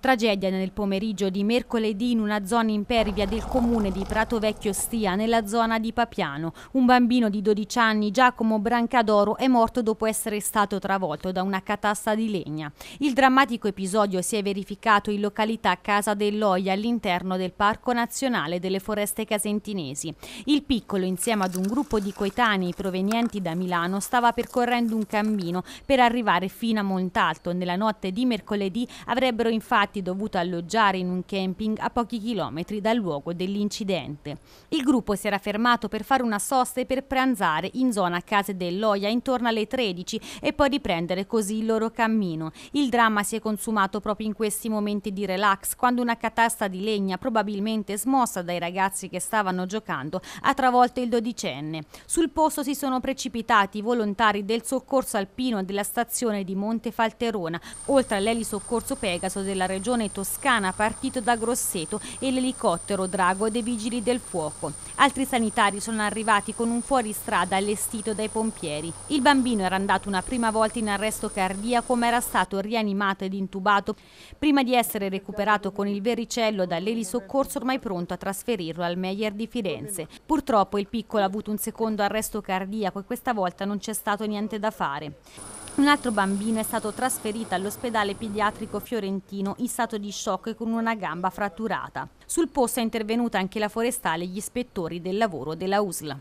Tragedia nel pomeriggio di mercoledì in una zona impervia del comune di Prato Vecchio Stia, nella zona di Papiano. Un bambino di 12 anni, Giacomo Brancadoro, è morto dopo essere stato travolto da una catasta di legna. Il drammatico episodio si è verificato in località Casa dell'Oia, all'interno del Parco Nazionale delle Foreste Casentinesi. Il piccolo, insieme ad un gruppo di coetanei provenienti da Milano, stava percorrendo un cammino per arrivare fino a Montalto. Nella notte di mercoledì avrebbero infatti infatti dovuto alloggiare in un camping a pochi chilometri dal luogo dell'incidente. Il gruppo si era fermato per fare una sosta e per pranzare in zona Case dell'Oia intorno alle 13 e poi riprendere così il loro cammino. Il dramma si è consumato proprio in questi momenti di relax, quando una catasta di legna, probabilmente smossa dai ragazzi che stavano giocando, ha travolto il dodicenne. Sul posto si sono precipitati i volontari del soccorso alpino della stazione di Monte Falterona, oltre all'elisoccorso Pegaso della Regione regione toscana partito da Grosseto e l'elicottero Drago dei Vigili del Fuoco. Altri sanitari sono arrivati con un fuoristrada allestito dai pompieri. Il bambino era andato una prima volta in arresto cardiaco ma era stato rianimato ed intubato prima di essere recuperato con il vericello dall'elisoccorso ormai pronto a trasferirlo al Meyer di Firenze. Purtroppo il piccolo ha avuto un secondo arresto cardiaco e questa volta non c'è stato niente da fare. Un altro bambino è stato trasferito all'ospedale pediatrico fiorentino in stato di shock con una gamba fratturata. Sul posto è intervenuta anche la forestale e gli ispettori del lavoro della USL.